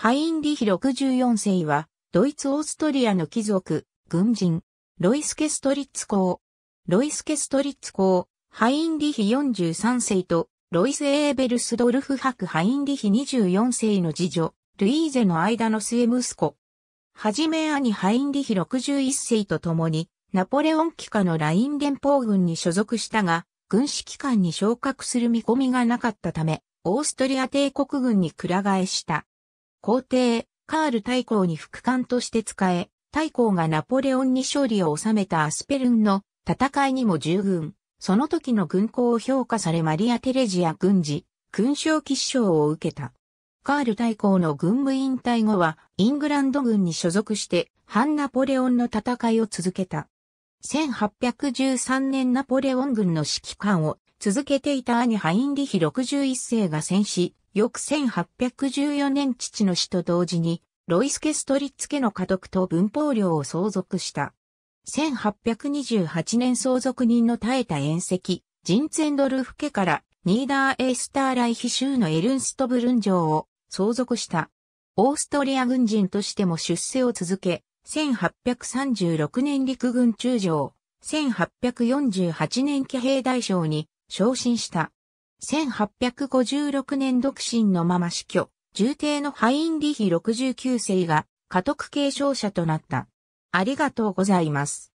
ハインリヒ64世は、ドイツ・オーストリアの貴族、軍人、ロイスケ・ストリッツ公。ロイスケ・ストリッツ公、ハインリヒ43世と、ロイス・エーベルスドルフ博ハインリヒ24世の次女、ルイーゼの間の末息子。はじめ兄ハインリヒ61世と共に、ナポレオン機下のライン連邦軍に所属したが、軍指機関に昇格する見込みがなかったため、オーストリア帝国軍にく替えした。皇帝、カール大公に副官として使え、大公がナポレオンに勝利を収めたアスペルンの戦いにも従軍、その時の軍功を評価されマリア・テレジア軍事、勲章吉章を受けた。カール大公の軍務引退後は、イングランド軍に所属して、反ナポレオンの戦いを続けた。1813年ナポレオン軍の指揮官を続けていた兄ハインリヒ61世が戦死、翌1814年父の死と同時に、ロイスケ・ストリッツ家の家督と文法領を相続した。1828年相続人の耐えた宴席、ジンツェンドルフ家からニーダーエースターライヒ州のエルンストブルン城を相続した。オーストリア軍人としても出世を続け、1836年陸軍中将、1848年騎兵大将に昇進した。1856年独身のまま死去、重帝のハインリヒ69世が家督継承者となった。ありがとうございます。